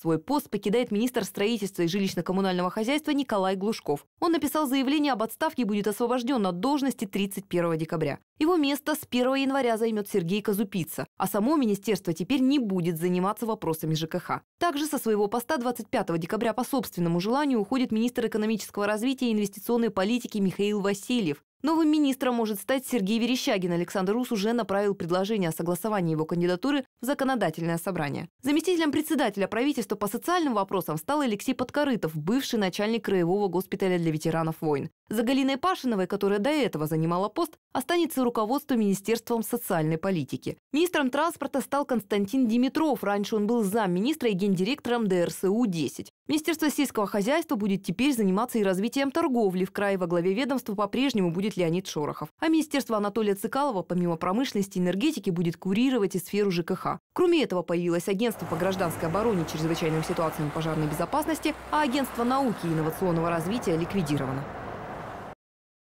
Свой пост покидает министр строительства и жилищно-коммунального хозяйства Николай Глушков. Он написал заявление об отставке и будет освобожден от должности 31 декабря. Его место с 1 января займет Сергей Казупица, а само министерство теперь не будет заниматься вопросами ЖКХ. Также со своего поста 25 декабря по собственному желанию уходит министр экономического развития и инвестиционной политики Михаил Васильев. Новым министром может стать Сергей Верещагин. Александр Рус уже направил предложение о согласовании его кандидатуры в законодательное собрание. Заместителем председателя правительства по социальным вопросам стал Алексей Подкорытов, бывший начальник краевого госпиталя для ветеранов войн. За Галиной Пашиновой, которая до этого занимала пост, останется руководство Министерством социальной политики. Министром транспорта стал Константин Димитров. Раньше он был замминистра и гендиректором ДРСУ-10. Министерство сельского хозяйства будет теперь заниматься и развитием торговли. В крае во главе ведомства по-прежнему будет Леонид Шорохов. А Министерство Анатолия Цикалова помимо промышленности и энергетики будет курировать и сферу ЖКХ. Кроме этого появилось агентство по гражданской обороне, чрезвычайным ситуациям пожарной безопасности, а агентство науки и инновационного развития ликвидировано.